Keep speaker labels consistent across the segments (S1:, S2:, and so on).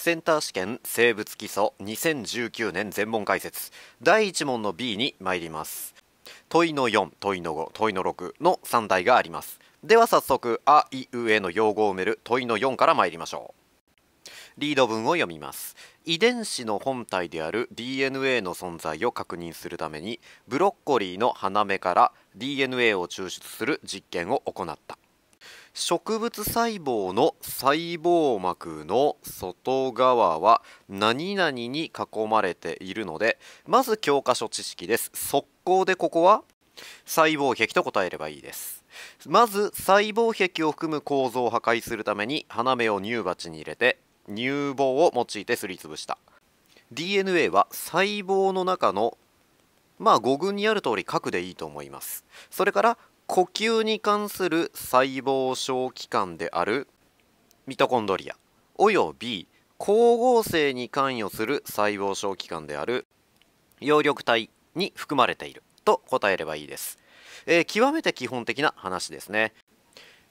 S1: センター試験生物基礎2019年全問解説第1問の B に参ります問いの4問いの5問いの6の3題がありますでは早速「あいうえ」の用語を埋める問いの4から参りましょうリード文を読みます遺伝子の本体である DNA の存在を確認するためにブロッコリーの花芽から DNA を抽出する実験を行った植物細胞の細胞膜の外側は何々に囲まれているのでまず教科書知識です速攻でここは細胞壁と答えればいいですまず細胞壁を含む構造を破壊するために花芽を乳鉢に入れて乳房を用いてすりつぶした DNA は細胞の中のまあ語群にある通り核でいいと思いますそれから呼吸に関する細胞小器官であるミトコンドリアおよび光合成に関与する細胞小器官である葉緑体に含まれていると答えればいいです、えー、極めて基本的な話ですね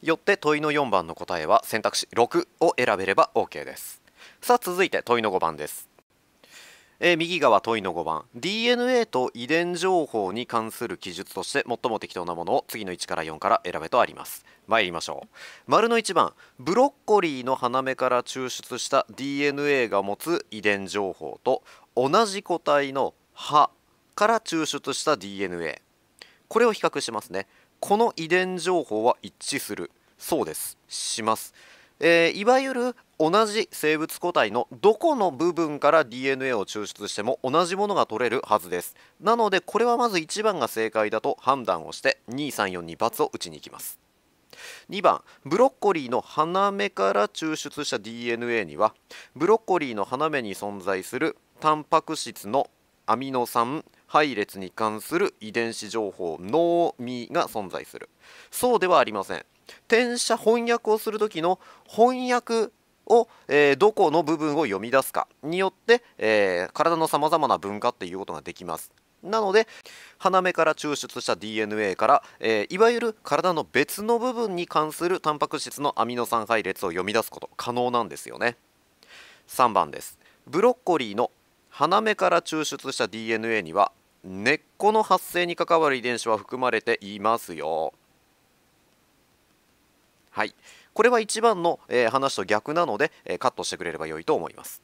S1: よって問いの4番の答えは選択肢6を選べれば OK ですさあ続いて問いの5番ですえー、右側問いの5番 DNA と遺伝情報に関する記述として最も適当なものを次の1から4から選べとあります参りましょう丸の1番ブロッコリーの花芽から抽出した DNA が持つ遺伝情報と同じ個体の葉から抽出した DNA これを比較しますねこの遺伝情報は一致するそうですしますえー、いわゆる同じ生物個体のどこの部分から DNA を抽出しても同じものが取れるはずですなのでこれはまず1番が正解だと判断をして 2342× を打ちに行きます2番ブロッコリーの花芽から抽出した DNA にはブロッコリーの花芽に存在するタンパク質のアミノ酸配列に関する遺伝子情報脳みが存在するそうではありません転写翻訳をする時の翻訳を、えー、どこの部分を読み出すかによって、えー、体のさまざまな分化っていうことができます。なので鼻目から抽出した DNA から、えー、いわゆる体の別の部分に関するタンパク質のアミノ酸配列を読み出すこと可能なんですよね3番ですブロッコリーの鼻目から抽出した DNA には根っこの発生に関わる遺伝子は含まれていますよはい、これは1番の、えー、話と逆なので、えー、カットしてくれれば良いと思います。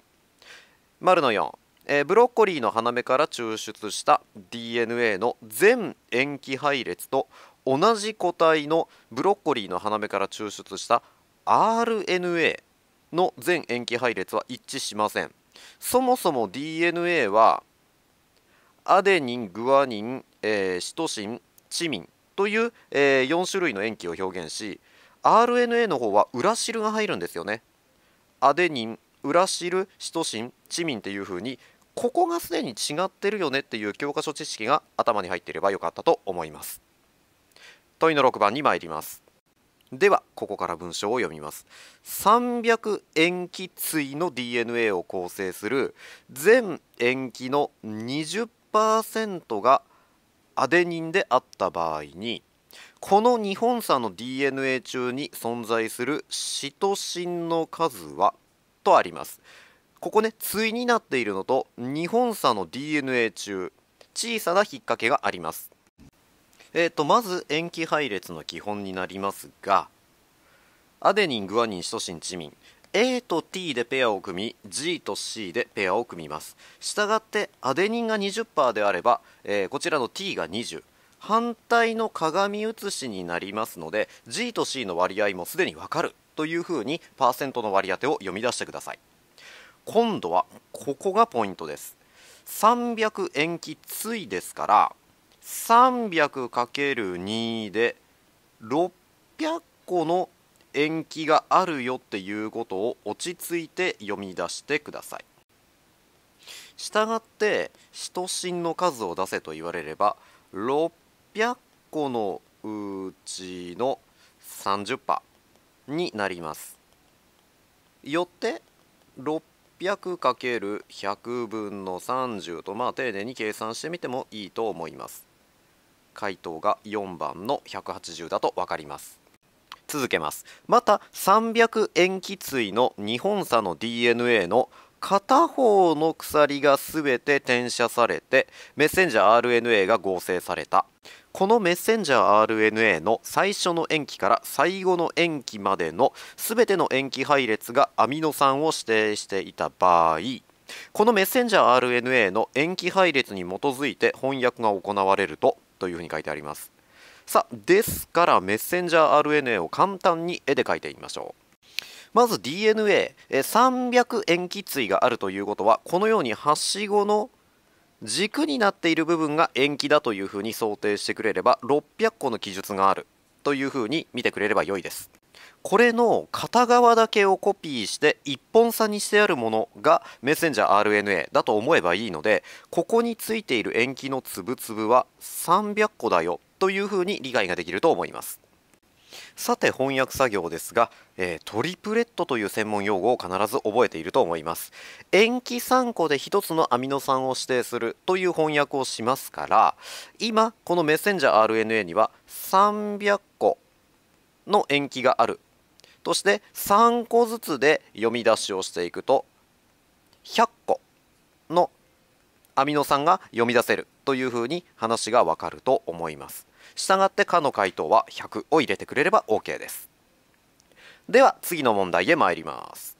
S1: 丸の4、えー、ブロッコリーの花芽から抽出した DNA の全塩基配列と同じ個体のブロッコリーの花芽から抽出した RNA の全塩基配列は一致しません。そもそも DNA はアデニン、グアニン、えー、シトシン、チミンという、えー、4種類の塩基を表現し RNA の方は裏汁が入るんですよねアデニン裏汁シトシンチミンっていう風にここがすでに違ってるよねっていう教科書知識が頭に入っていればよかったと思います問いの6番に参りますではここから文章を読みます300塩基対の DNA を構成する全塩基の20%がアデニンであった場合に「この2本差の DNA 中に存在するシトシンの数はとありますここね対になっているのと2本差の DNA 中小さな引っ掛けがありますえーと、まず塩基配列の基本になりますがアデニングアニンシトシンチミン A と T でペアを組み G と C でペアを組みますしたがってアデニンが20%であれば、えー、こちらの T が20反対の鏡写しになりますので G と C の割合もすでにわかるというふうにパーセントの割り当てを読み出してください今度はここがポイントです300塩基対ですから 300×2 で600個の塩基があるよっていうことを落ち着いて読み出してくださいしたがって使徒芯の数を出せと言われれば600 6 0 0個のうちの30%になりますよって 600×100 分の30とまあ丁寧に計算してみてもいいと思います回答が4番の180だと分かります続けますまた300塩基対の2本差の DNA の片方の鎖が全て転写されてメッセンジャー RNA が合成されたこのメッセンジャー RNA の最初の塩基から最後の塩基までの全ての塩基配列がアミノ酸を指定していた場合このメッセンジャー RNA の塩基配列に基づいて翻訳が行われるとというふうに書いてありますさあですからメッセンジャー RNA を簡単に絵で描いてみましょうまず DNA300 塩基対があるということはこのようにはしごの軸になっている部分が延期だというふうに想定してくれれば600個の記述があるというふうに見てくれれば良いですこれの片側だけをコピーして一本差にしてあるものがメッセンジャー RNA だと思えばいいのでここについている延期のつぶつぶは300個だよというふうに理解ができると思いますさて翻訳作業ですが、えー、トリプレットという専門用語を必ず覚えていると思います塩基3個で1つのアミノ酸を指定するという翻訳をしますから今このメッセンジャー RNA には300個の塩基があるとして3個ずつで読み出しをしていくと100個のアミノ酸が読み出せるというふうに話がわかると思いますしたがってかの回答は100を入れてくれれば OK ですでは次の問題へ参ります